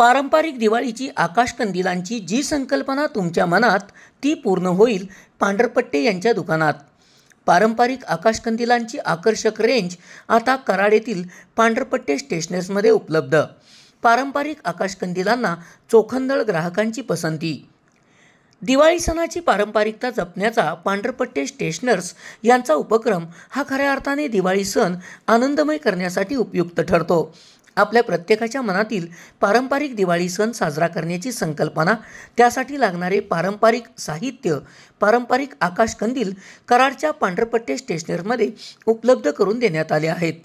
पारंपरिक दिवाळीची आकाशकंदिलांची जी संकल्पना तुमच्या मनात ती पूर्ण होईल पांढरपट्टे यांच्या दुकानात पारंपरिक आकाशकंदिलांची आकर्षक रेंज आता कराडेतील पांढरपट्टे स्टेशनर्समध्ये उपलब्ध पारंपरिक आकाशकंदिलांना चोखंदळ ग्राहकांची पसंती दिवाळी सणाची पारंपरिकता जपण्याचा पांढरपट्टे स्टेशनर्स यांचा उपक्रम हा खऱ्या अर्थाने दिवाळी सण आनंदमय करण्यासाठी उपयुक्त ठरतो आपल्या प्रत्येकाच्या मनातील पारंपरिक दिवाळी सण साजरा करण्याची संकल्पना त्यासाठी लागणारे पारंपरिक साहित्य पारंपरिक आकाशकंदील कराडच्या पांढरपट्टे स्टेशनरमध्ये उपलब्ध करून देण्यात आले आहेत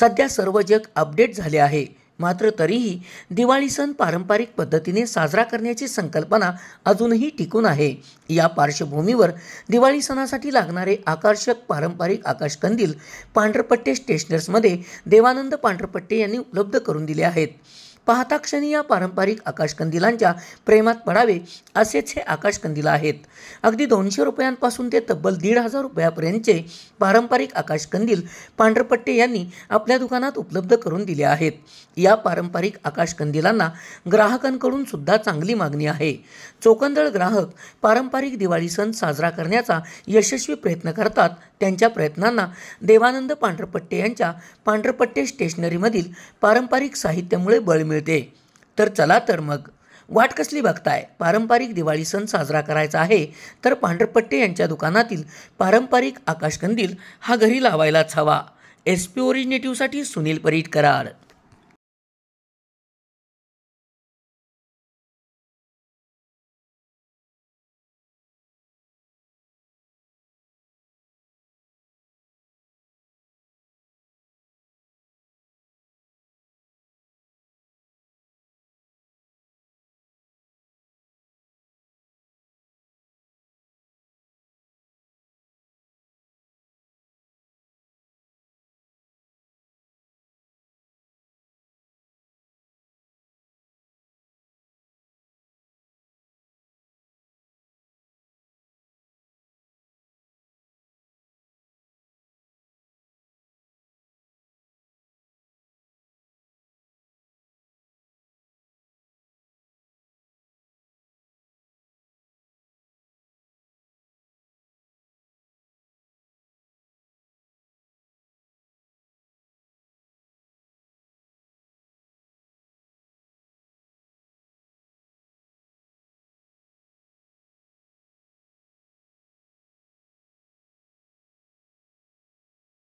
सध्या सर्व जग अपडेट झाले आहे मात्र तरीही दिवाळी सण पारंपरिक पद्धतीने साजरा करण्याची संकल्पना अजूनही टिकून आहे या पार्श्वभूमीवर दिवाळी सणासाठी लागणारे आकर्षक पारंपरिक आकाशकंदील पांढरपट्टे स्टेशनर्समध्ये देवानंद पांढरपट्टे यांनी उपलब्ध करून दिले आहेत क्षणी या पारंपरिक आकाशकंदिलांच्या प्रेमात पडावे असेच हे आकाशकंदील आहेत अगदी दोनशे रुपयांपासून ते तब्बल दीड हजार रुपयापर्यंतचे पारंपरिक आकाशकंदील पांढरपट्टे यांनी आपल्या दुकानात उपलब्ध करून दिले आहेत या पारंपरिक आकाशकंदिलांना ग्राहकांकडून सुद्धा चांगली मागणी आहे चोकंदळ ग्राहक पारंपरिक दिवाळी सण साजरा करण्याचा यशस्वी प्रयत्न करतात त्यांच्या प्रयत्नांना देवानंद पांढरपट्टे यांच्या पांढरपट्टे स्टेशनरीमधील पारंपरिक साहित्यामुळे बळ मिळते मिळते तर चला तर मग वाट कसली बघताय पारंपरिक दिवाळी सण साजरा करायचा आहे तर पांढरपट्टे यांच्या दुकानातील पारंपरिक आकाशकंदील हा घरी लावायलाच हवा एस पी ओरिजिनेटिव्हसाठी सुनील परीट कराड